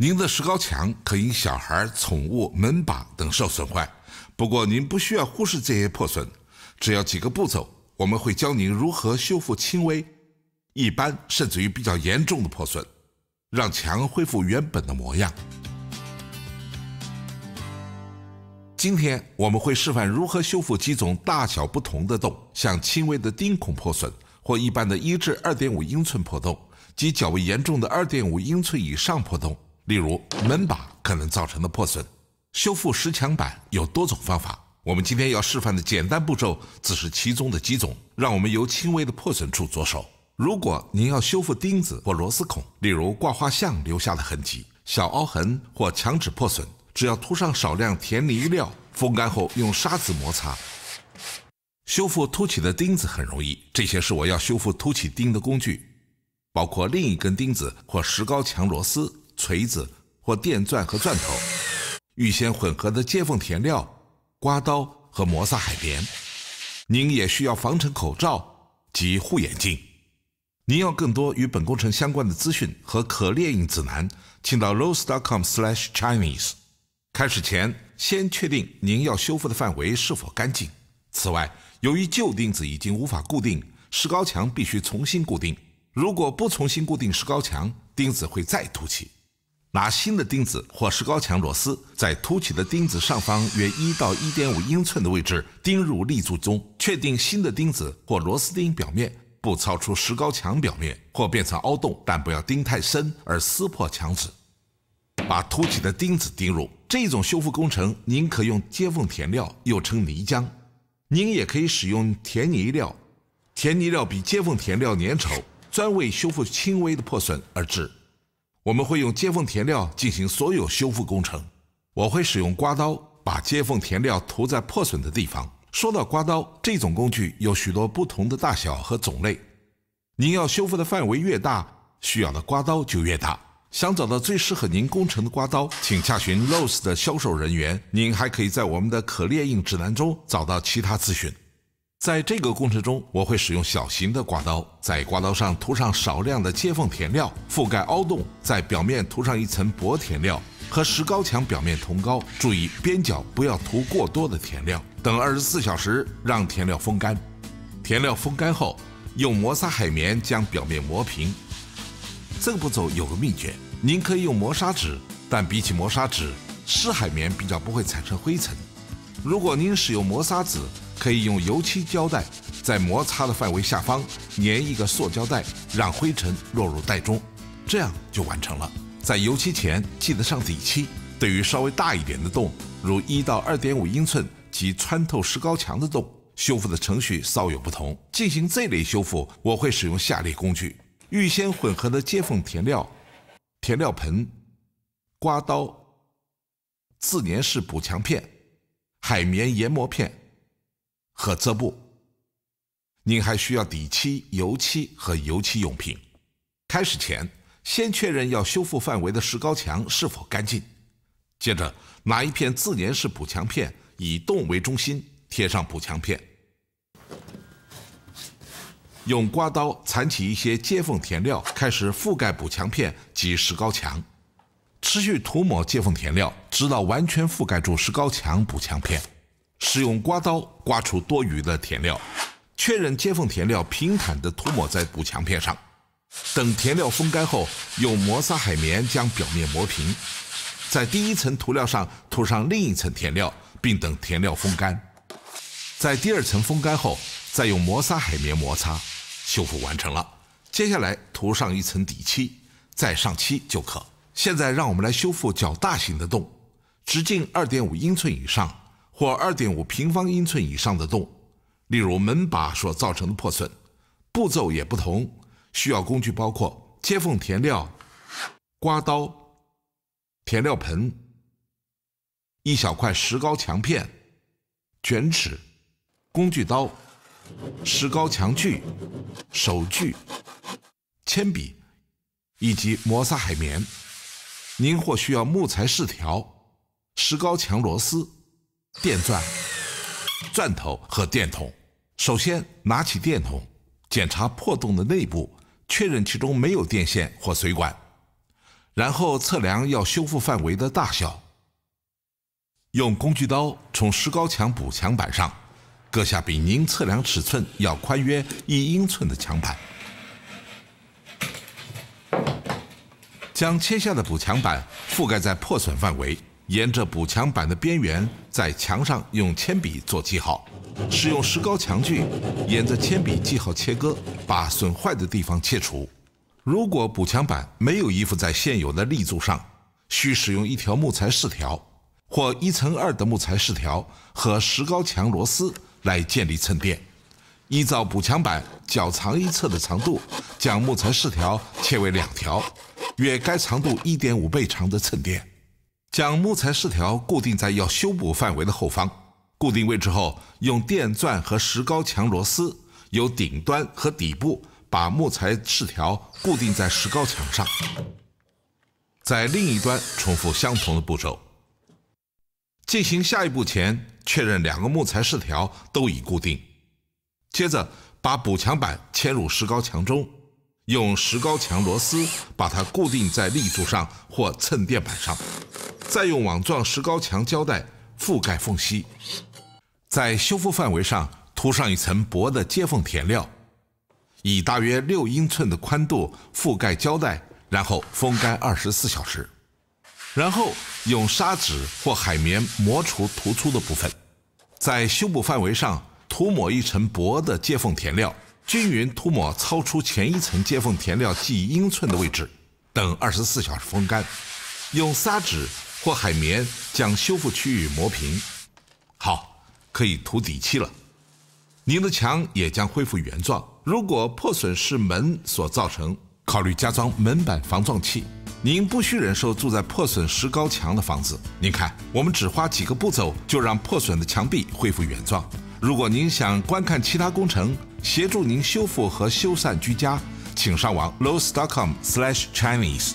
您的石膏墙可因小孩、宠物、门把等受损坏。不过，您不需要忽视这些破损，只要几个步骤，我们会教您如何修复轻微、一般，甚至于比较严重的破损，让墙恢复原本的模样。今天，我们会示范如何修复几种大小不同的洞，像轻微的钉孔破损，或一般的一至二点五英寸破洞，及较为严重的二点五英寸以上破洞。例如门把可能造成的破损，修复石墙板有多种方法。我们今天要示范的简单步骤只是其中的几种。让我们由轻微的破损处着手。如果您要修复钉子或螺丝孔，例如挂画像留下的痕迹、小凹痕或墙纸破损，只要涂上少量甜泥料，风干后用砂纸摩擦。修复凸起的钉子很容易。这些是我要修复凸起钉的工具，包括另一根钉子或石膏墙螺丝。锤子或电钻和钻头，预先混合的接缝填料、刮刀和磨砂海绵。您也需要防尘口罩及护眼镜。您要更多与本工程相关的资讯和可列印指南，请到 rose.com/chinese。开始前，先确定您要修复的范围是否干净。此外，由于旧钉子已经无法固定石膏墙，必须重新固定。如果不重新固定石膏墙，钉子会再凸起。拿新的钉子或石膏墙螺丝，在凸起的钉子上方约一到一点五英寸的位置钉入立柱中，确定新的钉子或螺丝钉表面不超出石膏墙表面或变成凹洞，但不要钉太深而撕破墙纸。把凸起的钉子钉入。这种修复工程，您可用接缝填料，又称泥浆。您也可以使用填泥料，填泥料比接缝填料粘稠，专为修复轻微的破损而制。我们会用接缝填料进行所有修复工程。我会使用刮刀把接缝填料涂在破损的地方。说到刮刀，这种工具有许多不同的大小和种类。您要修复的范围越大，需要的刮刀就越大。想找到最适合您工程的刮刀，请洽询 Rose 的销售人员。您还可以在我们的可裂印指南中找到其他咨询。在这个过程中，我会使用小型的刮刀，在刮刀上涂上少量的接缝填料，覆盖凹洞，在表面涂上一层薄填料，和石膏墙表面同高。注意边角不要涂过多的填料。等二十四小时，让填料风干。填料风干后，用磨砂海绵将表面磨平。这个步骤有个秘诀，您可以用磨砂纸，但比起磨砂纸，湿海绵比较不会产生灰尘。如果您使用磨砂纸，可以用油漆胶带在摩擦的范围下方粘一个塑胶袋，让灰尘落入袋中，这样就完成了。在油漆前记得上底漆。对于稍微大一点的洞，如一到二点五英寸及穿透石膏墙的洞，修复的程序稍有不同。进行这类修复，我会使用下列工具：预先混合的接缝填料、填料盆、刮刀、自粘式补墙片、海绵研磨片。和遮布。您还需要底漆、油漆和油漆用品。开始前，先确认要修复范围的石膏墙是否干净。接着，拿一片自粘式补墙片，以洞为中心贴上补墙片。用刮刀铲起一些接缝填料，开始覆盖补墙片及石膏墙。持续涂抹接缝填料，直到完全覆盖住石膏墙补墙片。使用刮刀刮出多余的填料，确认接缝填料平坦地涂抹在补墙片上。等填料风干后，用磨砂海绵将表面磨平。在第一层涂料上涂上另一层填料，并等填料风干。在第二层风干后，再用磨砂海绵摩擦，修复完成了。接下来涂上一层底漆，再上漆就可。现在让我们来修复较大型的洞，直径二点五英寸以上。或二点五平方英寸以上的洞，例如门把所造成的破损，步骤也不同，需要工具包括接缝填料、刮刀、填料盆、一小块石膏墙片、卷尺、工具刀、石膏墙锯、手锯、铅笔以及磨砂海绵。您或需要木材饰条、石膏墙螺丝。电钻、钻头和电筒。首先，拿起电筒检查破洞的内部，确认其中没有电线或水管。然后测量要修复范围的大小。用工具刀从石膏墙补墙板上割下比您测量尺寸要宽约一英寸的墙板。将切下的补墙板覆盖在破损范围。沿着补墙板的边缘，在墙上用铅笔做记号。使用石膏墙锯沿着铅笔记号切割，把损坏的地方切除。如果补墙板没有依附在现有的立柱上，需使用一条木材饰条或一乘二的木材饰条和石膏墙螺丝来建立衬垫。依照补墙板较长一侧的长度，将木材饰条切为两条，约该长度一点五倍长的衬垫。将木材饰条固定在要修补范围的后方，固定位置后，用电钻和石膏墙螺丝，由顶端和底部把木材饰条固定在石膏墙上。在另一端重复相同的步骤。进行下一步前，确认两个木材饰条都已固定。接着，把补墙板嵌入石膏墙中。用石膏墙螺丝把它固定在立柱上或衬垫板上，再用网状石膏墙胶带覆盖缝隙，在修复范围上涂上一层薄的接缝填料，以大约六英寸的宽度覆盖胶带，然后风干二十四小时，然后用砂纸或海绵磨除突出的部分，在修补范围上涂抹一层薄的接缝填料。均匀涂抹超出前一层接缝填料计英寸的位置，等二十四小时风干，用砂纸或海绵将修复区域磨平。好，可以涂底漆了。您的墙也将恢复原状。如果破损是门所造成，考虑加装门板防撞器。您不需忍受住在破损石膏墙的房子。您看，我们只花几个步骤就让破损的墙壁恢复原状。如果您想观看其他工程，协助您修复和修缮居家，请上网 lowes.com/chinese。